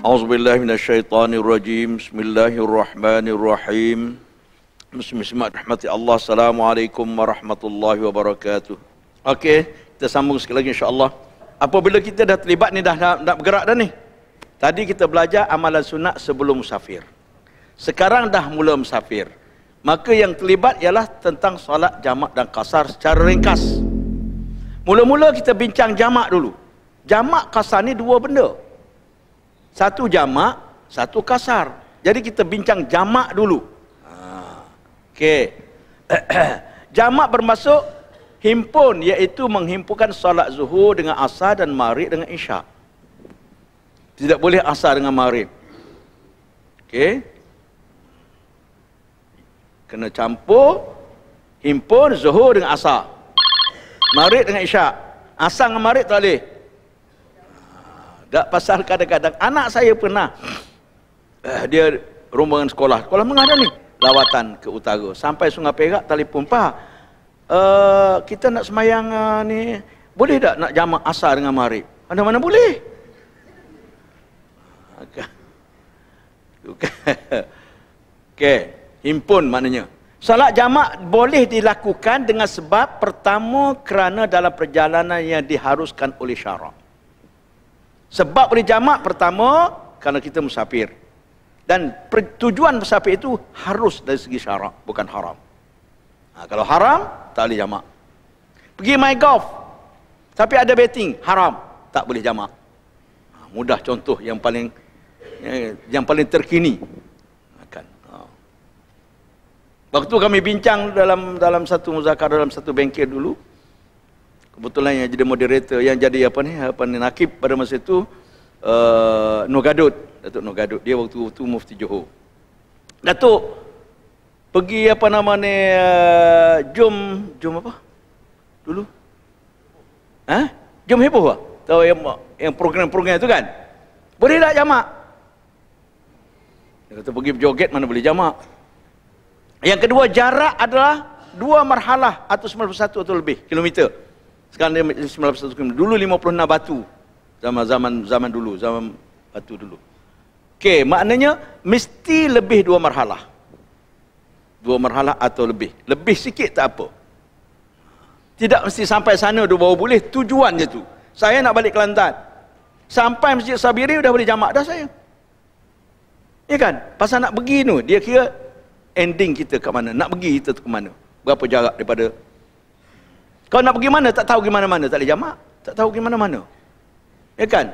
أعوذ بالله من الشيطان الرجيم بسم الله الرحمن الرحيم بسم الله رحمة الله السلام Okay, kita sambung sekali lagi insyaAllah. Apabila kita dah terlibat ni, dah nak bergerak dah ni. Tadi kita belajar amalan sunat sebelum musafir. Sekarang dah mula musafir. Maka yang terlibat ialah tentang solat, jamak dan kasar secara ringkas. Mula-mula kita bincang jamak dulu. Jamak kasar ni dua benda satu jamak, satu kasar. Jadi kita bincang jamak dulu. Okey. jamak bermaksud himpun iaitu menghimpunkan solat zuhur dengan asar dan maghrib dengan isyak. Tidak boleh asar dengan maghrib. Okey. Kena campur himpun zuhur dengan asar. Maghrib dengan isyak. Asar dengan maghrib tak boleh. Tak pasal kadang-kadang anak saya pernah eh, dia rombongan sekolah, sekolah mengada ni, lawatan ke utara sampai Sungai Perak telefon pa. Eh, kita nak semayang uh, ni, boleh tak nak jamak asar dengan maghrib? Mana mana boleh. Okey. Okey, himpun maknanya. Salat jamak boleh dilakukan dengan sebab pertama kerana dalam perjalanan yang diharuskan oleh syarak. Sebab boleh jamak pertama kerana kita musafir. Dan tujuan musafir itu harus dari segi syarak, bukan haram. Ha, kalau haram, tak boleh jamak. Pergi main golf, tapi ada betting, haram, tak boleh jamak. Ha, mudah contoh yang paling ya, yang paling terkini akan ha, ha. waktu kami bincang dalam dalam satu muzakarah dalam satu bengkel dulu Kebetulan yang jadi moderator, yang jadi apa ni, apa ni nakib pada masa itu uh, Nur Gadut, Datuk Nur Gadut. Dia waktu itu Mufti Johor. Datuk pergi apa nama ni uh, jom jom apa? Dulu. Ha? Jom heboh ah. Tahu yang yang program-program itu kan? Boleh tak jamak? Dia kata pergi joget mana boleh jamak. Yang kedua jarak adalah dua marhalah atau 91 atau lebih kilometer. Sekarang dia majlis 91 Dulu 56 batu. Zaman zaman zaman dulu, zaman batu dulu. Okey, maknanya mesti lebih dua marhalah. Dua marhalah atau lebih. Lebih sikit tak apa. Tidak mesti sampai sana dua bawa boleh, tujuan je tu. Saya nak balik Kelantan. Sampai Masjid Sabiri sudah boleh jamak dah saya. Ya kan? Pasal nak pergi tu, dia kira ending kita ke mana. Nak pergi kita ke mana. Berapa jarak daripada kau nak pergi mana tak tahu gimana mana tak boleh jamak. Tak tahu gimana mana Ya kan?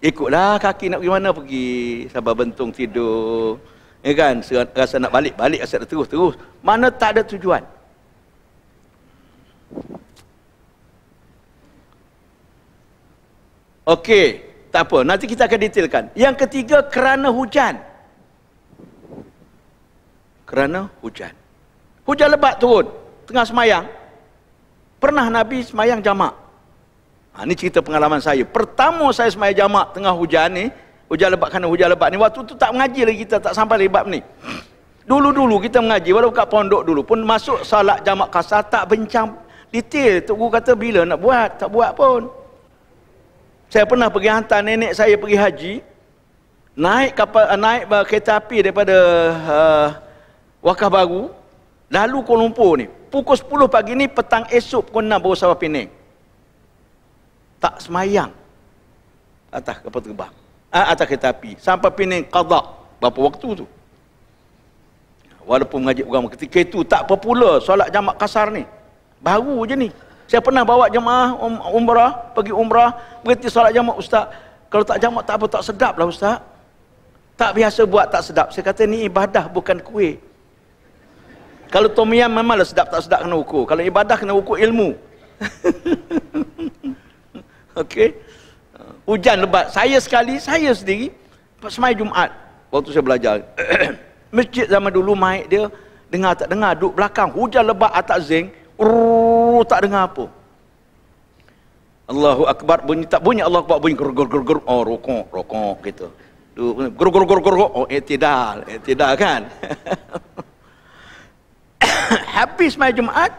Ikutlah kaki nak pergi mana pergi. Sabar bentung tidur. Ya kan? Rasa nak balik, balik rasa nak terus-terus. Mana tak ada tujuan. Okey, tak apa. Nanti kita akan detailkan. Yang ketiga kerana hujan. Kerana hujan. Hujan lebat turun. Tengah semayang, Pernah Nabi semayang jamak. Ha, ini cerita pengalaman saya. Pertama saya semayang jamak tengah hujan ni. Hujan lebat kena hujan lebat ni. Waktu tu tak mengaji lagi kita. Tak sampai lebat ni. Dulu-dulu kita mengaji. Walaupun kat pondok dulu pun masuk salat jamak kasar. Tak bencang detail. Tok Guru kata bila nak buat. Tak buat pun. Saya pernah pergi hantar nenek saya pergi haji. Naik kapal, eh, naik eh, kereta api daripada uh, Wakah Baru. Lalu Kuala Lumpur ni pukul 10 pagi ni petang esok pukul 6 baru sampai Penang. Tak semayang atas kapal terbang. Ah, atas kereta api. Sampai Penang qada berapa waktu tu? Walaupun mengaji agama ketika itu tak popular solat jamak kasar ni. Baru je ni. Saya pernah bawa jemaah um, umrah, pergi umrah, berhenti solat jamak ustaz. Kalau tak jamak tak apa, tak sedap lah ustaz. Tak biasa buat tak sedap. Saya kata ni ibadah bukan kuih. Kalau tom yam memanglah sedap tak sedap kena ukur. Kalau ibadah kena ukur ilmu. Okey. Uh, hujan lebat. Saya sekali, saya sendiri mai Jumaat waktu saya belajar. Masjid zaman dulu mai dia dengar tak dengar duduk belakang hujan lebat atas zinc. Uh, tak dengar apa. Allahu akbar bunyi tak bunyi Allah buat bunyi gerger gerger oh rokok rokok gitu. Duduk gerger gerger oh etidal, eh, etidal eh, kan. habis main Jumaat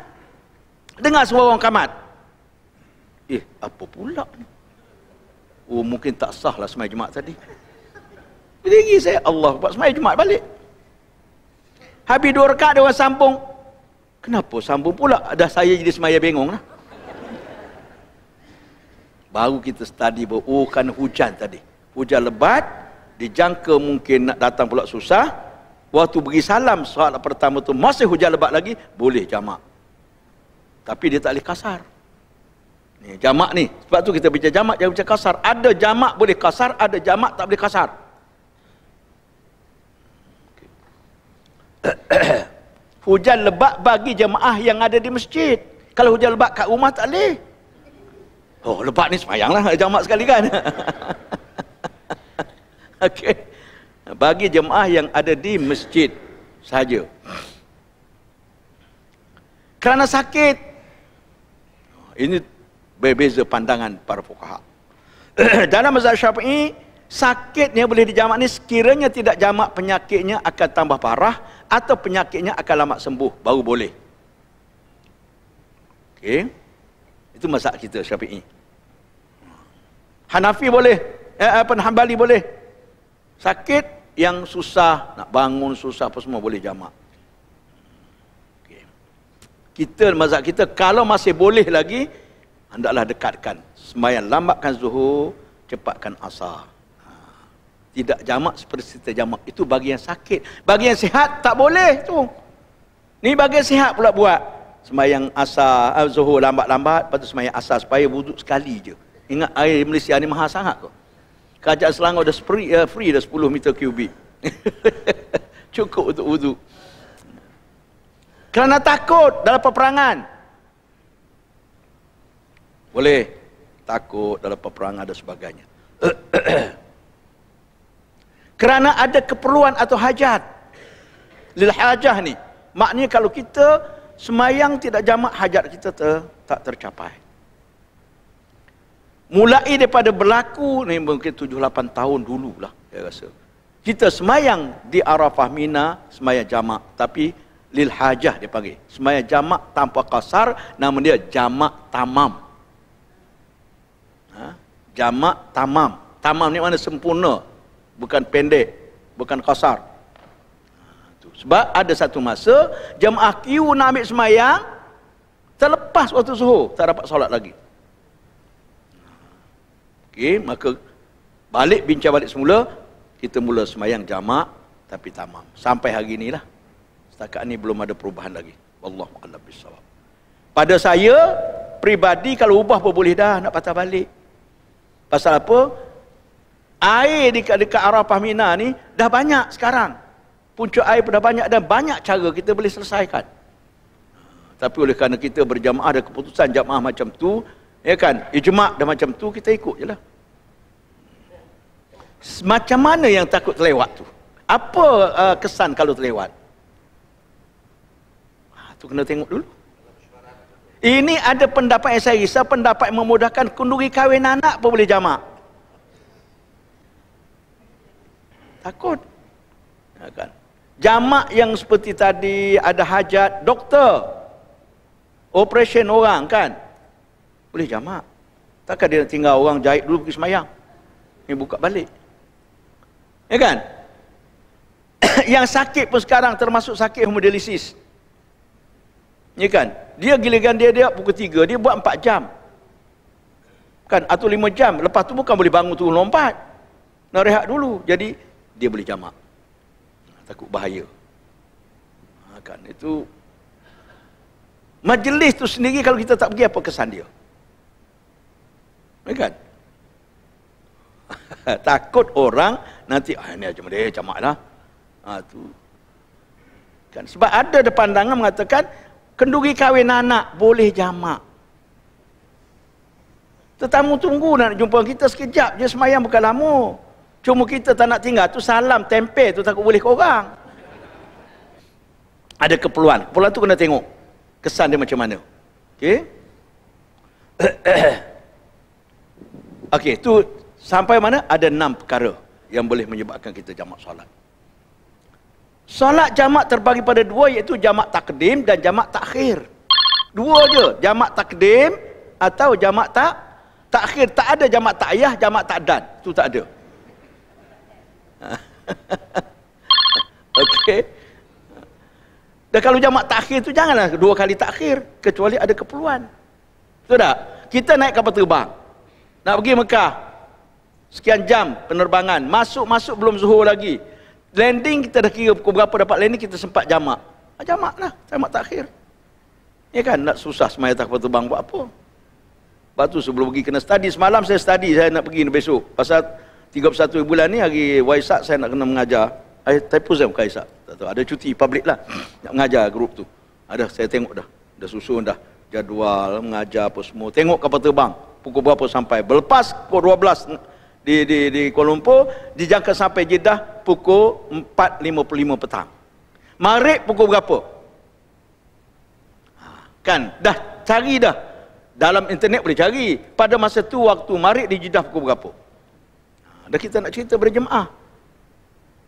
dengar suara orang kamat eh apa pula ni oh mungkin tak sah lah semai Jumaat tadi berdiri saya Allah buat semai Jumaat balik habis dua rekat dia orang sambung kenapa sambung pula dah saya jadi semai bingung lah baru kita study oh kan hujan tadi hujan lebat dijangka mungkin nak datang pula susah waktu beri salam soal pertama tu masih hujan lebat lagi boleh jamak tapi dia tak boleh kasar ni jamak ni sebab tu kita baca jamak jangan baca kasar ada jamak boleh kasar ada jamak tak boleh kasar hujan lebat bagi jemaah yang ada di masjid kalau hujan lebat kat rumah tak boleh oh lebat ni semayang lah jamak sekali kan Okay bagi jemaah yang ada di masjid saja. Kerana sakit. Ini berbeza pandangan para fukaha. Dalam mazhab Syafi'i, sakitnya boleh dijamak ni sekiranya tidak jamak penyakitnya akan tambah parah atau penyakitnya akan lama sembuh baru boleh. Okey. Itu mazhab kita Syafi'i. Hanafi boleh, eh, apa Hanbali boleh, Sakit yang susah nak bangun susah apa semua boleh jamak. Okay. Kita mazhab kita kalau masih boleh lagi hendaklah dekatkan sembahyang lambatkan zuhur, cepatkan asar. Ha. Tidak jamak seperti kita jamak itu bagi yang sakit. Bagi yang sihat tak boleh tu. Ni bagi yang sihat pula buat. Sembahyang asar, eh, zuhur lambat-lambat, patut tu sembahyang asar supaya wuduk sekali je. Ingat air Malaysia ni mahal sangat kok. Kerajaan Selangor dah free, uh, free dah 10 meter kubik. Cukup untuk wudhu. Kerana takut dalam peperangan. Boleh takut dalam peperangan dan sebagainya. Kerana ada keperluan atau hajat. Lil hajah ni. Maknanya kalau kita semayang tidak jamak hajat kita ter, tak tercapai. Mulai daripada berlaku ni mungkin tujuh lapan tahun dululah saya rasa. Kita semayang di Arafah Mina, semayang jamak. Tapi lil hajah dia panggil. Semayang jamak tanpa kasar, nama dia jamak tamam. Ha? Jamak tamam. Tamam ni mana sempurna. Bukan pendek. Bukan kasar. Ha, Sebab ada satu masa, jemaah Q nak ambil semayang, terlepas waktu suhu, tak dapat solat lagi. Okey, maka balik bincang balik semula, kita mula semayang jamak tapi tamam. Sampai hari inilah. Setakat ni belum ada perubahan lagi. Wallahu a'lam bissawab. Pada saya pribadi kalau ubah pun boleh dah nak patah balik. Pasal apa? Air dekat dekat Arafah Mina ni dah banyak sekarang. Puncak air pun dah banyak dan banyak cara kita boleh selesaikan. Tapi oleh kerana kita berjamaah ada keputusan jamaah macam tu, Ya kan? Ijma' dan macam tu kita ikut je lah. Macam mana yang takut terlewat tu? Apa uh, kesan kalau terlewat? Ha, tu kena tengok dulu. Ini ada pendapat yang saya risau, pendapat yang memudahkan kunduri kahwin anak pun boleh jamak. Takut. Ya kan? Jamak yang seperti tadi, ada hajat, doktor. operasi orang kan, boleh jamak. Takkan dia tinggal orang jahit dulu pergi semayang. Ini buka balik. Ya kan? yang sakit pun sekarang termasuk sakit hemodialisis. Ya kan? Dia giliran dia dia pukul 3, dia buat 4 jam. Kan? Atau 5 jam. Lepas tu bukan boleh bangun turun lompat. Nak rehat dulu. Jadi dia boleh jamak. Takut bahaya. Ha, kan? Itu Majlis tu sendiri kalau kita tak pergi apa kesan dia? kan? Takut orang nanti, ah, ini macam dia, camak lah. Ha, tu. Kan? Sebab ada ada pandangan mengatakan, kenduri kahwin anak boleh jamak. Tetamu tunggu nak jumpa kita sekejap je semayang bukan lama. Cuma kita tak nak tinggal tu salam tempe tu takut boleh ke orang. Ada keperluan. Keperluan tu kena tengok. Kesan dia macam mana. Okey. Okey, tu sampai mana ada enam perkara yang boleh menyebabkan kita jamak solat. Solat jamak terbagi pada dua iaitu jamak takdim dan jamak takhir. Dua je, jamak takdim atau jamak tak takhir. Tak ada jamak takyah, jamak takdan. Tu tak ada. Okey. Dan kalau jamak takhir tu janganlah dua kali takhir kecuali ada keperluan. Betul tak? Kita naik kapal terbang nak pergi Mekah sekian jam penerbangan masuk-masuk belum zuhur lagi landing kita dah kira pukul berapa dapat landing kita sempat jamak ah, jamak lah jamak takhir ya kan nak susah semaya tak bang buat apa lepas tu sebelum pergi kena study semalam saya study saya nak pergi besok pasal 31 bulan ni hari Waisak saya nak kena mengajar saya eh, typo saya bukan Waisak ada cuti public lah nak mengajar grup tu ada saya tengok dah dah susun dah jadual mengajar apa semua tengok kapal terbang pukul berapa sampai berlepas pukul 12 di di di Kuala Lumpur dijangka sampai Jeddah pukul 4.55 petang Maghrib pukul berapa ha, kan dah cari dah dalam internet boleh cari pada masa tu waktu Maghrib di Jeddah pukul berapa ha, dan kita nak cerita berjemaah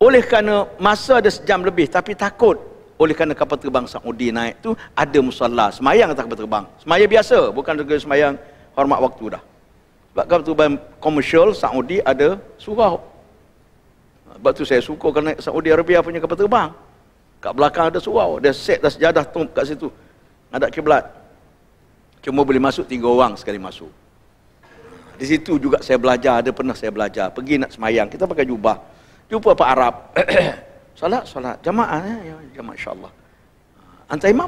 oleh kerana masa ada sejam lebih tapi takut oleh kerana kapal terbang Saudi naik tu ada musalla semayang atas kapal terbang semayang biasa bukan semayang hormat waktu dah. Sebab kalau tuan komersial Saudi ada surau. Sebab tu saya suka kerana Saudi Arabia punya kapal terbang. Kat belakang ada surau, dia set dah sejadah tump kat situ. Ada kiblat. Cuma boleh masuk tiga orang sekali masuk. Di situ juga saya belajar, ada pernah saya belajar. Pergi nak semayang, kita pakai jubah. Jumpa apa Arab. salat, salat. Jamaah, eh? ya, jamaah insyaAllah. Ah, Antai imam,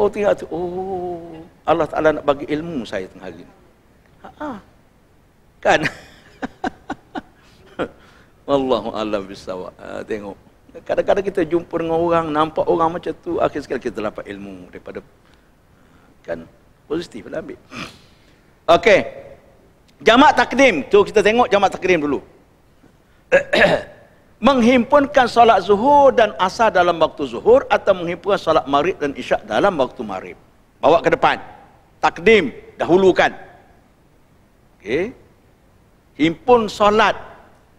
Oh tengah tu, oh Allah Ta'ala nak bagi ilmu saya tengah hari ni. Ha-ha. Kan? Wallahu alam bisawa. Ha, tengok. Kadang-kadang kita jumpa dengan orang, nampak orang macam tu, akhir sekali kita dapat ilmu daripada kan positif lah ambil. Okey. Jamak takdim. Tu kita tengok jamak takdim dulu. menghimpunkan solat zuhur dan asar dalam waktu zuhur atau menghimpunkan solat maghrib dan isyak dalam waktu maghrib. Bawa ke depan. Takdim, dahulukan. Okey. Himpun solat.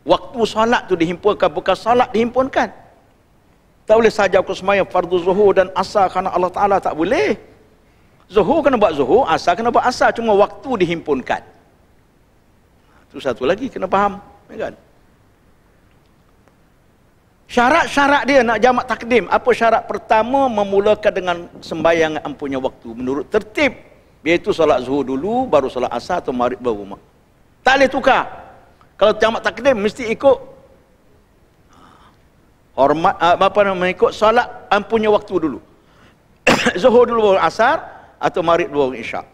Waktu solat tu dihimpunkan bukan solat dihimpunkan. Tak boleh saja aku semayang fardu zuhur dan asar kerana Allah Ta'ala tak boleh. Zuhur kena buat zuhur, asar kena buat asar. Cuma waktu dihimpunkan. Tu satu lagi, kena faham. Ya kan? Ya, Syarat-syarat dia nak jamak takdim. Apa syarat pertama? Memulakan dengan sembahyang yang punya waktu. Menurut tertib. Iaitu solat zuhur dulu, baru solat asar atau maghrib baru mak. Tak boleh tukar. Kalau jamak takdim, mesti ikut. Hormat, ah, apa nama, ikut solat punya waktu dulu. zuhur dulu baru asar atau maghrib baru isyak.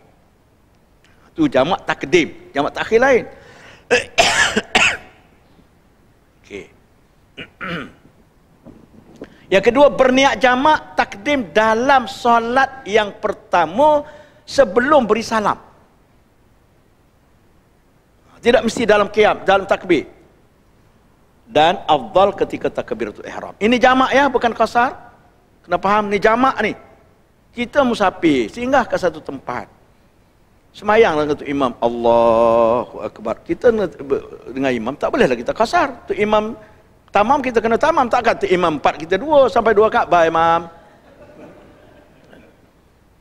Itu jamak takdim. Jamak takhir lain. okay. Yang kedua berniat jamak takdim dalam solat yang pertama sebelum beri salam. Tidak mesti dalam qiyam, dalam takbir. Dan afdal ketika takbir itu ihram. Ini jamak ya, bukan kasar. Kena faham ni jamak ni. Kita musafir, singgah ke satu tempat. Semayang dengan tu imam Allahu Akbar. Kita dengan imam tak bolehlah kita kasar. Tu imam Tamam kita kena tamam tak kata imam empat kita dua sampai dua Kaabah imam.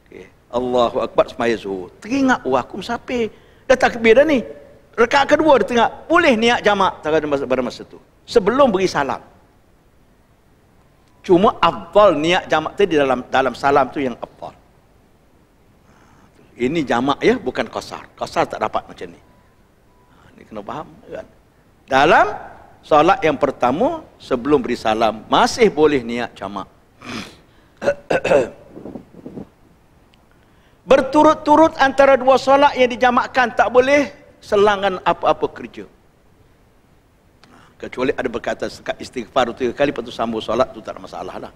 Okay. Allahu akbar semaya zuhur. Teringat wakum oh, sapi. Dah takbir dah ni. Rekat kedua dia tengah boleh niat jamak tak ada masa pada masa tu. Sebelum beri salam. Cuma afdal niat jamak tadi dalam dalam salam tu yang afdal. Ini jamak ya bukan kasar. Kasar tak dapat macam ni. Ini ha, kena faham kan. Dalam Salat yang pertama sebelum beri salam masih boleh niat jamak. Berturut-turut antara dua solat yang dijamakkan tak boleh selangan apa-apa kerja. Kecuali ada berkata istighfar tu kali lepas sambung solat tu tak ada masalah lah.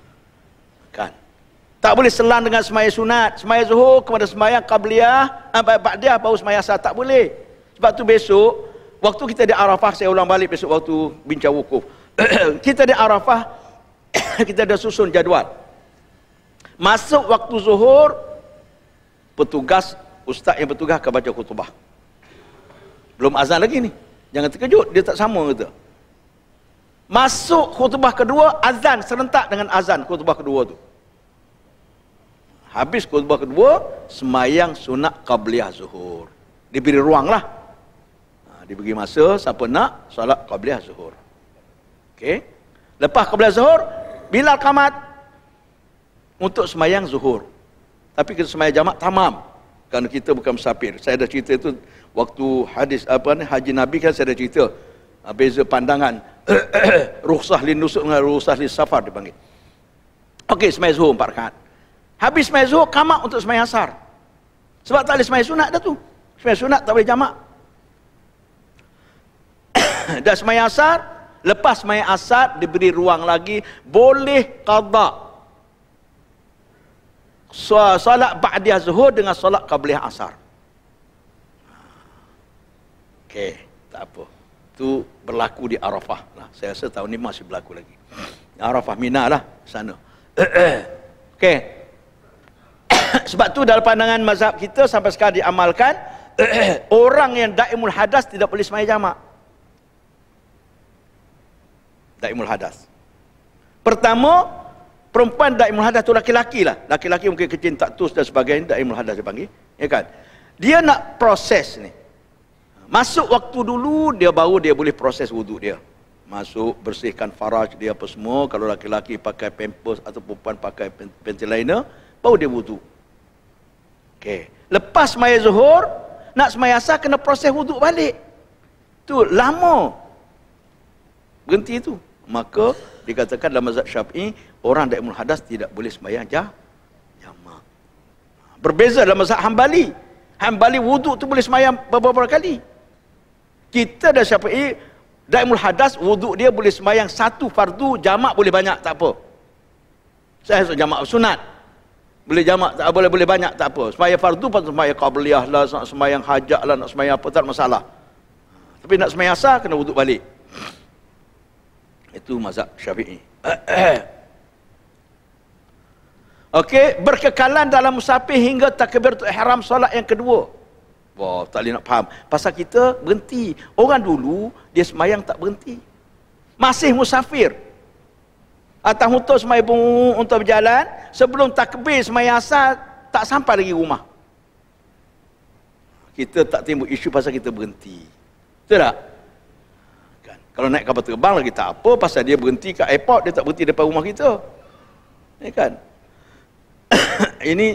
Kan? Tak boleh selang dengan semayang sunat. Semayang zuhur kepada kabliyah, semayang qabliyah. Ah, dia, baru semayang sah. Tak boleh. Sebab tu besok waktu kita di Arafah, saya ulang balik besok waktu bincang wukuf. kita di Arafah, kita dah susun jadual. Masuk waktu zuhur, petugas, ustaz yang petugas akan baca khutbah. Belum azan lagi ni. Jangan terkejut, dia tak sama kata. Masuk khutbah kedua, azan serentak dengan azan khutbah kedua tu. Habis khutbah kedua, semayang sunat qabliyah zuhur. Diberi ruang lah, diberi masa siapa nak solat qabliyah zuhur. Okey. Lepas qabliyah zuhur, bila qamat untuk semayang zuhur. Tapi kita semayang jamak tamam kerana kita bukan musafir. Saya dah cerita itu waktu hadis apa ni haji nabi kan saya dah cerita ah, beza pandangan rukhsah lin nusuk dengan rukhsah lin safar dipanggil. Okey semayang zuhur empat rakaat. Habis semayang zuhur qamat untuk semayang asar. Sebab tak ada semayang sunat dah tu. Semayang sunat tak boleh jamak. dah semayang asar lepas semayang asar diberi ruang lagi boleh qada solat ba'diyah zuhur dengan solat qabliyah asar Okey, tak apa. Itu berlaku di Arafah. Lah. Saya rasa tahun ini masih berlaku lagi. Arafah Mina lah, sana. Okey. Sebab tu dalam pandangan mazhab kita sampai sekarang diamalkan, orang yang da'imul hadas tidak boleh semayang jama' daimul hadas pertama perempuan daimul hadas tu laki-laki lah laki-laki mungkin kecil tak tus dan sebagainya daimul hadas dia panggil ya kan dia nak proses ni masuk waktu dulu dia baru dia boleh proses wuduk dia masuk bersihkan faraj dia apa semua kalau laki-laki pakai pampers atau perempuan pakai panty liner baru dia wuduk Okay. lepas maya zuhur nak semaya kena proses wuduk balik tu lama berhenti itu maka dikatakan dalam mazhab syafi'i orang dari mul hadas tidak boleh sembahyang jah jamak berbeza dalam mazhab hambali hambali wuduk tu boleh sembahyang beberapa kali kita dari syafi'i dari mul hadas wuduk dia boleh sembahyang satu fardu jamak boleh banyak tak apa saya so, jamak sunat boleh jamak tak boleh boleh banyak tak apa sembahyang fardu pun sembahyang qabliyah lah nak sembahyang hajat lah nak sembahyang apa tak masalah tapi nak sembahyang asar kena wuduk balik itu mazhab syafi'i. Okey, berkekalan dalam musafir hingga takbiratul ihram solat yang kedua. Wah, tak boleh nak faham. Pasal kita berhenti. Orang dulu, dia semayang tak berhenti. Masih musafir. Atas hutus semayang punggung untuk berjalan. Sebelum takbir semayang asal, tak sampai lagi rumah. Kita tak timbul isu pasal kita berhenti. Betul tak? Kalau naik kapal terbang lagi tak apa pasal dia berhenti kat airport dia tak berhenti depan rumah kita. ni ya kan? Ini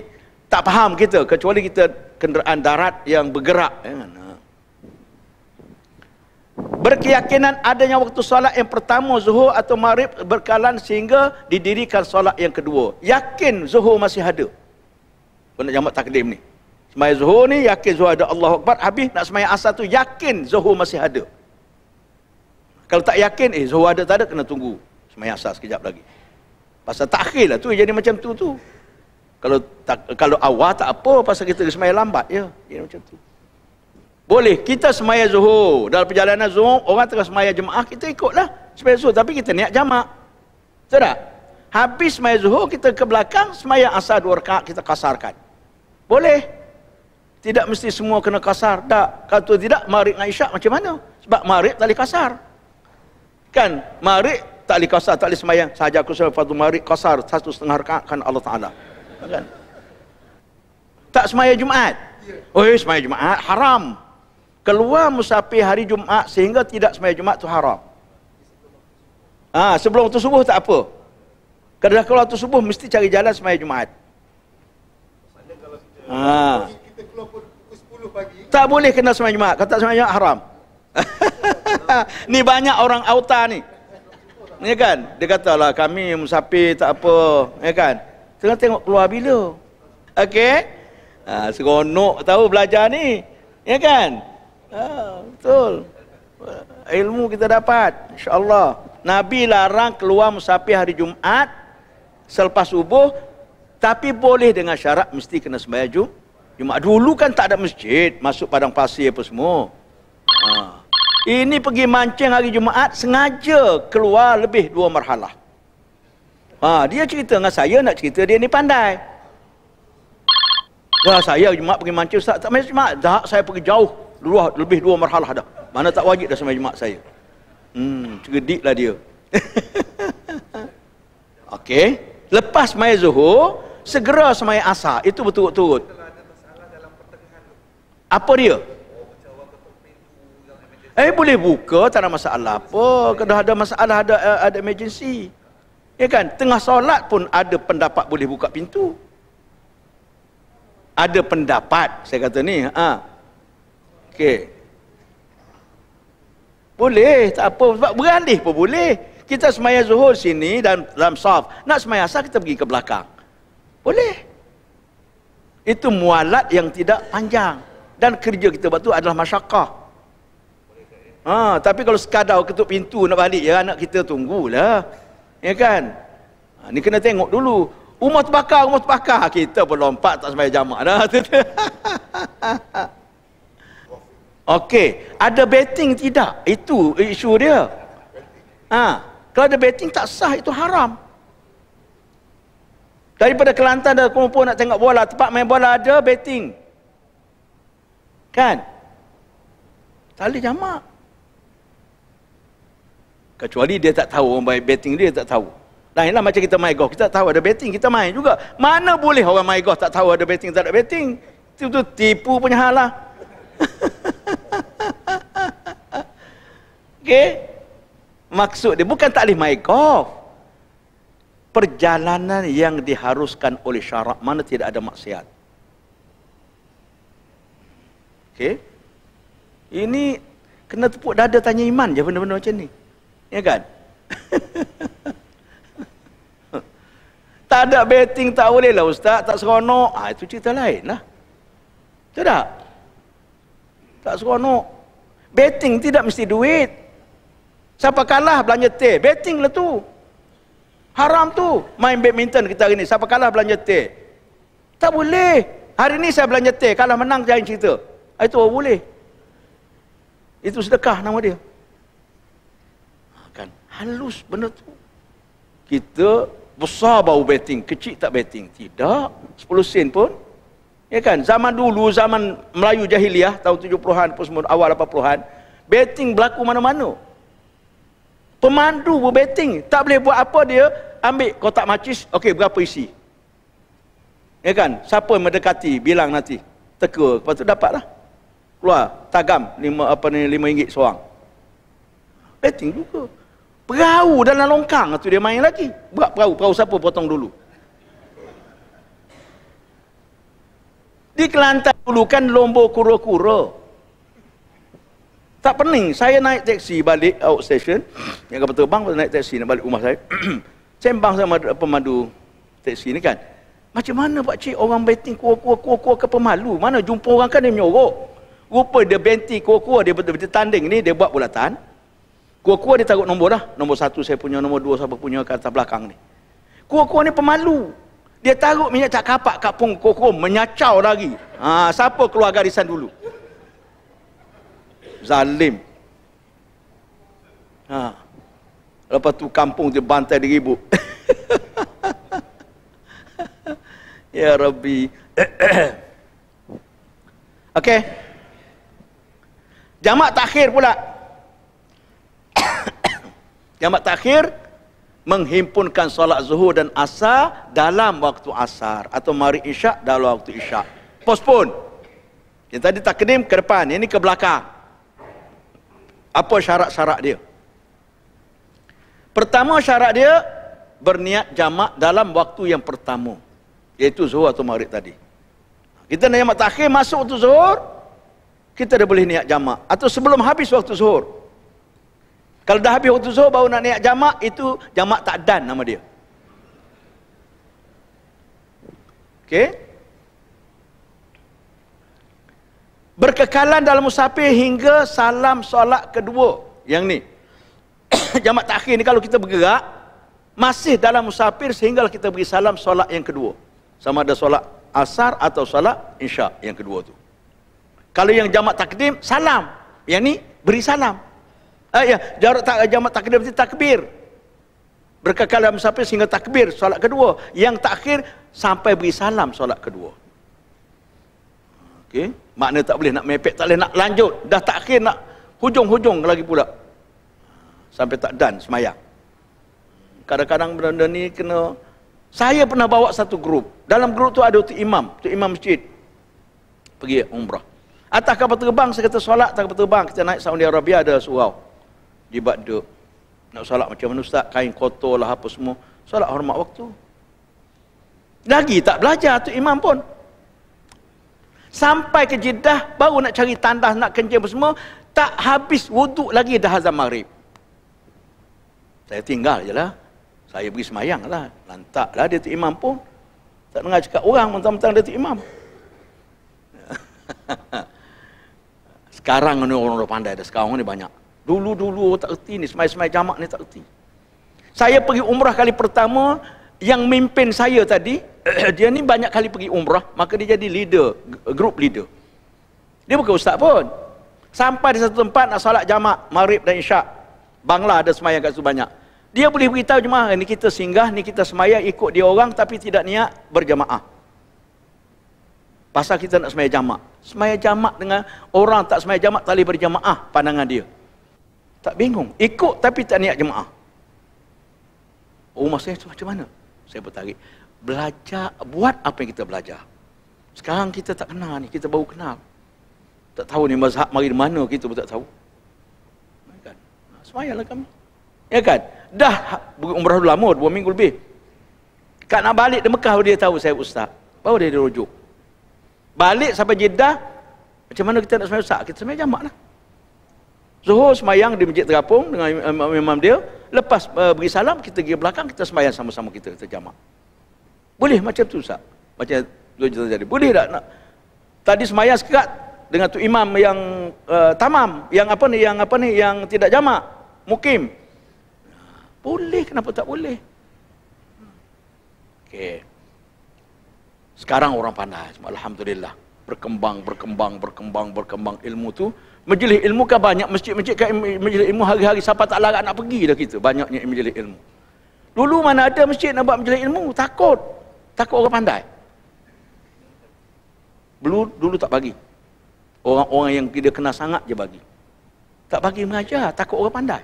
tak faham kita kecuali kita kenderaan darat yang bergerak ya kan? Ha. Berkeyakinan adanya waktu solat yang pertama zuhur atau maghrib berkalan sehingga didirikan solat yang kedua. Yakin zuhur masih ada. Kena jamak takdim ni. Semai zuhur ni yakin zuhur ada Allahu Akbar habis nak semai asar tu yakin zuhur masih ada. Kalau tak yakin, eh Zohar ada tak ada, kena tunggu. Semayang asar sekejap lagi. Pasal tak lah tu, jadi macam tu tu. Kalau tak, kalau awal tak apa, pasal kita semayang lambat, ya. Jadi macam tu. Boleh, kita semayang Zohar. Dalam perjalanan Zohar, orang tengah semayang jemaah, kita ikutlah. Semayang Zohar, tapi kita niat jamak. Betul tak? Habis semayang Zohar, kita ke belakang, semayang asar dua rekaat, kita kasarkan. Boleh. Tidak mesti semua kena kasar. Tak. Kalau tidak, Marib dengan Isyak macam mana? Sebab Marib tak boleh kasar kan marik tak boleh kasar tak boleh semayang sahaja aku sebab fardu marik kasar satu setengah rakaat kan Allah Ta'ala kan tak semayang Jumaat oh semayang Jumaat haram keluar musafir hari Jumaat sehingga tidak semayang Jumaat tu haram Ah ha, sebelum tu subuh tak apa kerana kalau tu subuh mesti cari jalan semayang Jumaat ha. tak boleh kena semayang Jumaat kalau tak semayang Jumaat haram ni banyak orang auta ni. Ya kan? Dia katalah kami musafir tak apa, ya kan? Tengah tengok keluar bila. Okey. Ha, seronok tahu belajar ni. Ya kan? Ha, betul. Ilmu kita dapat, insya-Allah. Nabi larang keluar musafir hari Jumaat selepas subuh tapi boleh dengan syarat mesti kena sembahyang Jumaat. Dulu kan tak ada masjid, masuk padang pasir apa semua. Ha. Ini pergi mancing hari Jumaat sengaja keluar lebih dua marhalah. Ha, dia cerita dengan saya nak cerita dia ni pandai. Wah, saya hari Jumaat pergi mancing Ustaz, tak mancing Jumaat. Dah saya pergi jauh dua, lebih dua marhalah dah. Mana tak wajib dah sembahyang Jumaat saya. Hmm, cerdiklah dia. Okey, lepas sembahyang Zuhur, segera sembahyang Asar. Itu berturut-turut. Apa dia? Eh boleh buka tak ada masalah apa. Kena ada masalah ada eh, ada emergency. Ya kan? Tengah solat pun ada pendapat boleh buka pintu. Ada pendapat saya kata ni. Ha. Okey. Boleh, tak apa. Sebab beralih pun boleh. Kita semaya zuhur sini dan dalam saf. Nak semaya asar kita pergi ke belakang. Boleh. Itu mualat yang tidak panjang. Dan kerja kita buat tu adalah masyarakat. Ha, tapi kalau sekadar ketuk pintu nak balik ya anak kita tunggulah. Ya kan? Ha, ni kena tengok dulu. Rumah terbakar, rumah terbakar. Ha, kita pun lompat tak sampai jamak dah. Okey, ada betting tidak? Itu isu dia. Ha, kalau ada betting tak sah itu haram. Daripada Kelantan dan Kuala nak tengok bola, tempat main bola ada betting. Kan? Tali jamak. Kecuali dia tak tahu orang main betting dia tak tahu. Lainlah macam kita main golf, kita tak tahu ada betting, kita main juga. Mana boleh orang main golf tak tahu ada betting, tak ada betting? Itu, itu tipu punya hal lah. Okey. Maksud dia bukan tak boleh main golf. Perjalanan yang diharuskan oleh syarak mana tidak ada maksiat. Okay, Ini kena tepuk dada tanya iman je benda-benda macam ni ya kan? tak ada betting tak boleh lah ustaz, tak seronok. Ah ha, itu cerita lain lah. Betul tak? Tak seronok. Betting tidak mesti duit. Siapa kalah belanja teh, betting lah tu. Haram tu main badminton kita hari ni. Siapa kalah belanja teh? Tak boleh. Hari ni saya belanja teh, kalah menang jangan cerita. Ah, itu boleh. Itu sedekah nama dia. Halus benda tu. Kita besar bau betting, kecil tak betting. Tidak, 10 sen pun. Ya kan? Zaman dulu, zaman Melayu jahiliah, tahun 70-an, awal 80-an, betting berlaku mana-mana. Pemandu betting Tak boleh buat apa dia, ambil kotak macis, okey berapa isi. Ya kan? Siapa yang mendekati, bilang nanti. Teka, lepas tu dapatlah. Keluar, tagam, lima, apa ni, lima ringgit seorang. Betting juga. Perahu dalam longkang tu dia main lagi. Buat perahu, perahu siapa potong dulu? Di Kelantan dulu kan lombor kura-kura. Tak pening, saya naik teksi balik out station. Yang kata bang, naik teksi nak balik rumah saya. Sembang sama pemandu teksi ni kan. Macam mana pak cik orang betting kura-kura kura-kura ke pemalu? Mana jumpa orang kan dia menyorok. Rupa dia benti kura-kura dia betul-betul tanding ni dia buat bulatan. Kuah-kuah dia taruh nombor dah. Nombor satu saya punya, nombor dua saya punya kat atas belakang ni. Kuah-kuah ni pemalu. Dia taruh minyak cat kapak kat punggung kuah-kuah, menyacau lagi. Ha, siapa keluar garisan dulu? Zalim. Ha. Lepas tu kampung tu bantai di diribut. ya Rabbi. Okey. Jamak takhir pula kiamat terakhir menghimpunkan solat zuhur dan asar dalam waktu asar atau mari isyak dalam waktu isyak postpone yang tadi tak takdim ke depan ini ke belakang apa syarat-syarat dia pertama syarat dia berniat jamak dalam waktu yang pertama iaitu zuhur atau maghrib tadi kita nak jamak terakhir masuk waktu zuhur kita dah boleh niat jamak atau sebelum habis waktu zuhur kalau dah habis waktu zuhur baru nak niat jamak itu jamak tak dan nama dia. Okey. Berkekalan dalam musafir hingga salam solat kedua. Yang ni. jamak takhir ni kalau kita bergerak masih dalam musafir sehingga kita beri salam solat yang kedua. Sama ada solat asar atau solat insya yang kedua tu. Kalau yang jamak takdim salam. Yang ni beri salam. Ah, ya, jarak tak jamak takdir mesti takbir. Berkekal dalam sampai sehingga takbir solat kedua. Yang takhir sampai beri salam solat kedua. Okey, makna tak boleh nak mepek, tak boleh nak lanjut. Dah takhir nak hujung-hujung lagi pula. Sampai tak dan semayang. Kadang-kadang benda ni kena saya pernah bawa satu grup. Dalam grup tu ada Tuk Imam, tu Imam Masjid. Pergi umrah. Atas kapal terbang, saya kata solat atas kapal terbang. Kita naik Saudi Arabia, ada surau libat duk nak salat macam mana ustaz kain kotor lah apa semua salat hormat waktu lagi tak belajar tu imam pun sampai ke jeddah baru nak cari tandas nak kencing apa semua tak habis wuduk lagi dah azan maghrib saya tinggal je lah saya pergi semayang lah lantak lah dia tu imam pun tak dengar cakap orang mentang-mentang dia tu imam sekarang ni orang-orang pandai dah sekarang ni banyak Dulu-dulu tak erti ni, semai-semai jamak ni tak erti. Saya pergi umrah kali pertama, yang mimpin saya tadi, dia ni banyak kali pergi umrah, maka dia jadi leader, group leader. Dia bukan ustaz pun. Sampai di satu tempat nak salat jamak, marib dan isyak. Bangla ada semayang kat situ banyak. Dia boleh beritahu jemaah, ni kita singgah, ni kita semayang, ikut dia orang tapi tidak niat berjamaah. Pasal kita nak semayang jamak. Semayang jamak dengan orang tak semayang jamak, tak boleh berjamaah pandangan dia. Tak bingung. Ikut tapi tak niat jemaah. Rumah saya macam mana? Saya bertarik. Belajar, buat apa yang kita belajar. Sekarang kita tak kenal ni, kita baru kenal. Tak tahu ni mazhab mari mana, kita pun tak tahu. Ya kan? Semayalah kami. Ya kan? Dah umrah dulu lama, dua minggu lebih. Kak nak balik di Mekah, dia tahu saya ustaz. Baru dia dirujuk. Balik sampai Jeddah, macam mana kita nak semayal ustaz? Kita semayal jamak lah. Zuhur semayang di masjid terapung dengan imam dia. Lepas uh, beri salam, kita pergi belakang, kita semayang sama-sama kita, kita jamak. Boleh macam tu, Ustaz? Macam dua juta jadi. Boleh tak? Nak? Tadi semayang sekat dengan tu imam yang uh, tamam, yang apa ni, yang apa ni, yang tidak jamak, mukim. Boleh, kenapa tak boleh? Okay Sekarang orang pandai, Alhamdulillah. Berkembang, berkembang, berkembang, berkembang ilmu tu majlis ilmu kan banyak masjid-masjid kan majlis ilmu hari-hari siapa tak larat nak pergi dah kita banyaknya majlis ilmu dulu mana ada masjid nak buat majlis ilmu takut takut orang pandai dulu, dulu tak bagi orang-orang yang dia kena sangat je bagi tak bagi mengajar takut orang pandai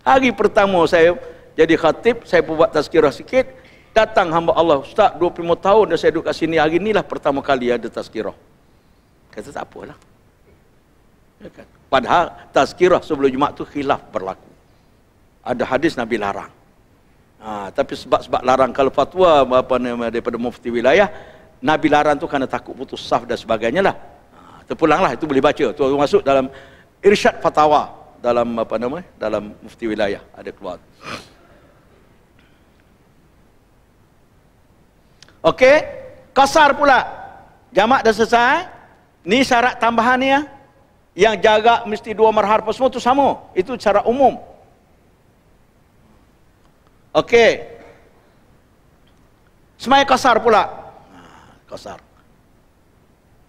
hari pertama saya jadi khatib saya buat tazkirah sikit datang hamba Allah ustaz 25 tahun dah saya duduk kat sini hari inilah pertama kali ada tazkirah Kata tak apalah. Padahal tazkirah sebelum Jumaat tu khilaf berlaku. Ada hadis Nabi larang. Ha, tapi sebab-sebab larang kalau fatwa apa nama daripada mufti wilayah, Nabi larang tu kerana takut putus saf dan sebagainya lah. Ha, terpulanglah itu boleh baca. Tu masuk dalam irsyad fatwa dalam apa nama dalam mufti wilayah ada keluar. Okey, kasar pula. Jamak dah selesai. Ni syarat tambahan ni ya. Yang jaga mesti dua marhala semua tu sama. Itu cara umum. Okey. semaya kasar pula. Ha, kasar.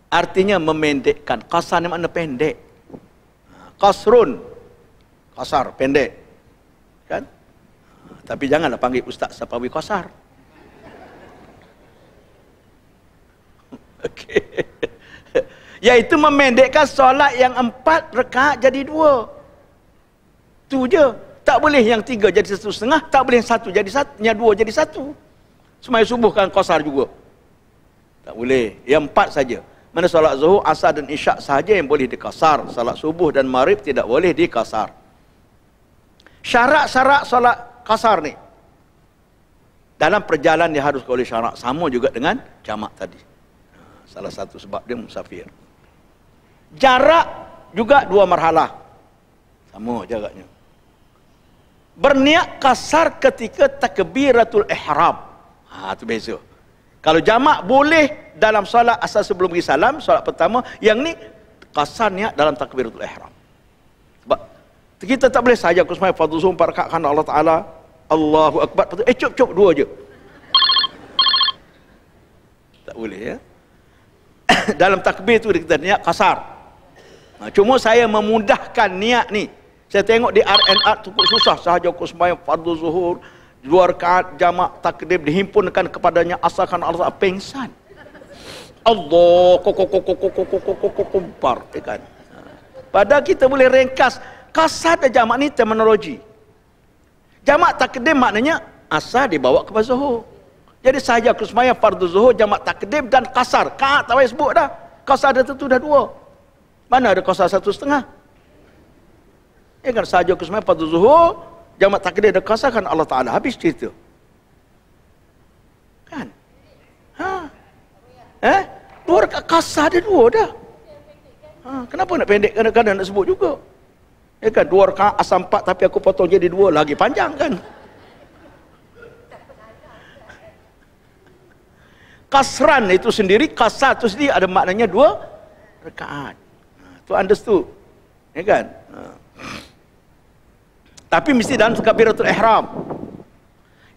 Artinya memendekkan. Kasar ni makna pendek. Ha, kasrun. Kasar, pendek. Kan? Ha, tapi janganlah panggil Ustaz Sapawi kasar. Okey. Iaitu memendekkan solat yang empat rekaat jadi dua. Itu je. Tak boleh yang tiga jadi satu setengah. Tak boleh yang satu jadi satu. Yang dua jadi satu. Semua subuh kan kosar juga. Tak boleh. Yang empat saja. Mana solat zuhur, asar dan isyak sahaja yang boleh dikasar. Solat subuh dan marib tidak boleh dikasar. Syarat-syarat solat kasar ni. Dalam perjalanan dia harus oleh syarat. Sama juga dengan jamak tadi. Salah satu sebab dia musafir. Jarak juga dua marhalah. Sama jaraknya. Berniat kasar ketika takbiratul ihram. Ha tu beza. Kalau jamak boleh dalam solat asal sebelum pergi salam, solat pertama, yang ni kasar niat dalam takbiratul ihram. Sebab kita tak boleh saja kusmai fardhu zuhur empat rakaat Allah Taala. Allahu akbar. Eh cukup cukup dua je. Tak boleh ya. dalam takbir tu kita niat kasar. Cuma saya memudahkan niat ni. Saya tengok di RNR cukup susah sahaja hukum sembahyang fardu zuhur, dua rakaat jamak takdir dihimpunkan kepadanya asalkan Allah pengsan. Allah kok kok kok kok kok kok kumpar ya kan. Padahal kita boleh ringkas kasat jamak ni terminologi. Jamak takdim maknanya asal dibawa ke zuhur. Jadi sahaja kusmaya fardu zuhur jamak takdim dan kasar. Kaat tak payah sebut dah. Kasar dah tentu dah dua. Mana ada kosar satu setengah? Ya kan sahaja semuanya pada zuhur, jamat takdir ada kosar kan Allah Ta'ala. Habis cerita. Kan? Ha? Eh? Dua rekat kosar ada dua dah. Ha, kenapa nak pendek? Kadang-kadang nak sebut juga. Ya kan? Dua rekat asam empat tapi aku potong jadi dua lagi panjang kan? Kasran itu sendiri, kasar itu sendiri ada maknanya dua rekaat. So understood. Ya kan? Ha. Tapi mesti dalam suka biratul ihram.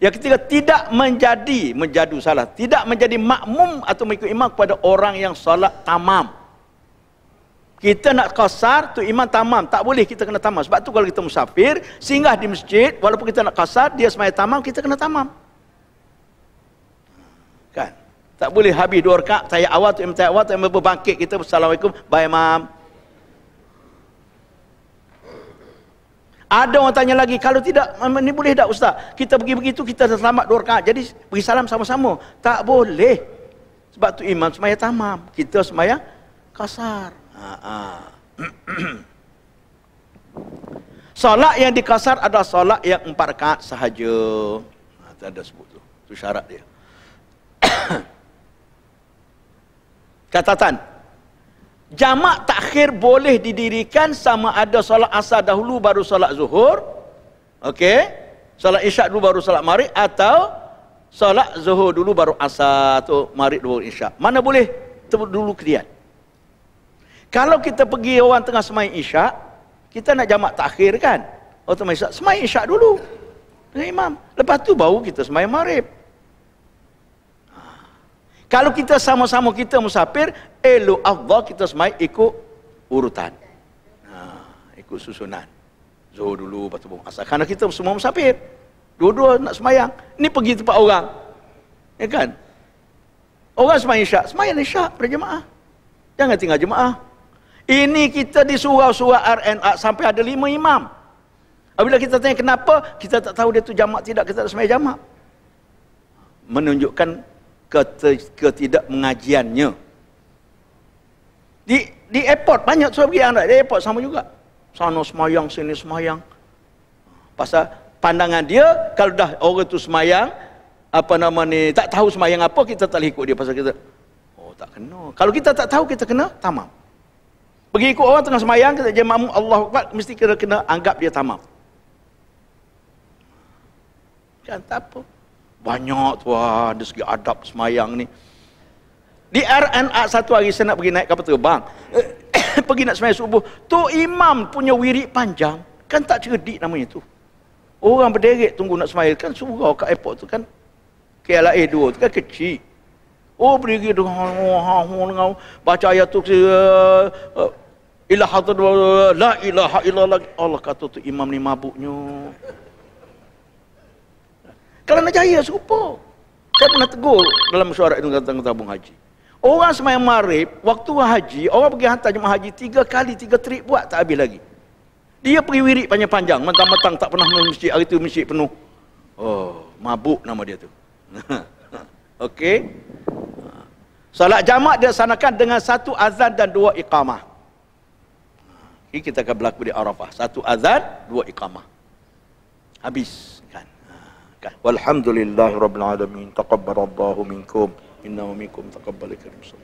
Ya ketiga tidak menjadi menjadu salah, tidak menjadi makmum atau mengikut imam kepada orang yang solat tamam. Kita nak kasar tu imam tamam, tak boleh kita kena tamam. Sebab tu kalau kita musafir, singgah di masjid, walaupun kita nak kasar, dia semaya tamam, kita kena tamam. Kan? Tak boleh habis dua rakaat, tayat awal tu imam tayat awal, tayat awal berbangkit kita, Assalamualaikum, bye imam. Ada orang tanya lagi, kalau tidak, ini boleh tak ustaz? Kita pergi begitu, kita dah selamat dua rakaat. Jadi, pergi salam sama-sama. Tak boleh. Sebab tu imam semaya tamam. Kita semaya kasar. Ha, ha. solat yang dikasar adalah solat yang empat rakaat sahaja. Ha, tak ada sebut tu. Itu syarat dia. Catatan. Jamak takhir boleh didirikan sama ada solat asar dahulu baru solat zuhur. Okey. Solat isyak dulu baru solat maghrib atau solat zuhur dulu baru asar atau maghrib dulu isyak. Mana boleh dulu kerian. Kalau kita pergi orang tengah semai isyak, kita nak jamak takhir kan? Atau semain isyak, semain dulu. Dengan imam. Lepas tu baru kita semai maghrib. Kalau kita sama-sama kita musafir, elu afdal kita semai ikut urutan. Ha, ikut susunan. Zuhur dulu, batu bawah asal. Kerana kita semua musafir. Dua-dua nak semayang. Ni pergi tempat orang. Ya kan? Orang semayang syak. Semayang syak pada jemaah. Jangan tinggal jemaah. Ini kita di surau-surau RNA sampai ada lima imam. Apabila kita tanya kenapa, kita tak tahu dia tu jamak tidak, kita tak semayang jamak. Menunjukkan ketidakmengajiannya. Di di airport banyak saya pergi anak di airport sama juga. Sana semayang, sini semayang. Pasal pandangan dia, kalau dah orang tu semayang, apa nama ni, tak tahu semayang apa, kita tak ikut dia pasal kita. Oh tak kena. Kalau kita tak tahu, kita kena tamam. Pergi ikut orang tengah semayang, kita jadi makmum, Allah Akbar, mesti kita kena anggap dia tamam. Kan tak apa. Banyak tu ah, dari segi adab semayang ni. Di RNA satu hari saya nak pergi naik kapal terbang. Eh, pergi nak semayang subuh. Tu imam punya wirik panjang. Kan tak cerdik namanya tu. Orang berderet tunggu nak semayang. Kan surau kat airport tu kan. KLA 2 tu kan kecil. Oh berdiri dengan baca ayat tu eh, eh, ila hadrat la ilaha illallah Allah kata tu imam ni mabuknya kalau nak jaya serupa. Saya pernah tegur dalam mesyuarat itu tentang tabung haji. Orang semayang marib, waktu haji, orang pergi hantar jemaah haji tiga kali, tiga trip buat tak habis lagi. Dia pergi wirid panjang-panjang, mentang-mentang tak pernah menuju masjid, hari itu masjid penuh. Oh, mabuk nama dia tu. Okey. Salat jamak dia sanakan dengan satu azan dan dua iqamah. Ini kita akan berlaku di Arafah. Satu azan, dua iqamah. Habis. والحمد لله رب العالمين تقبل الله منكم إنه منكم تقبل كريم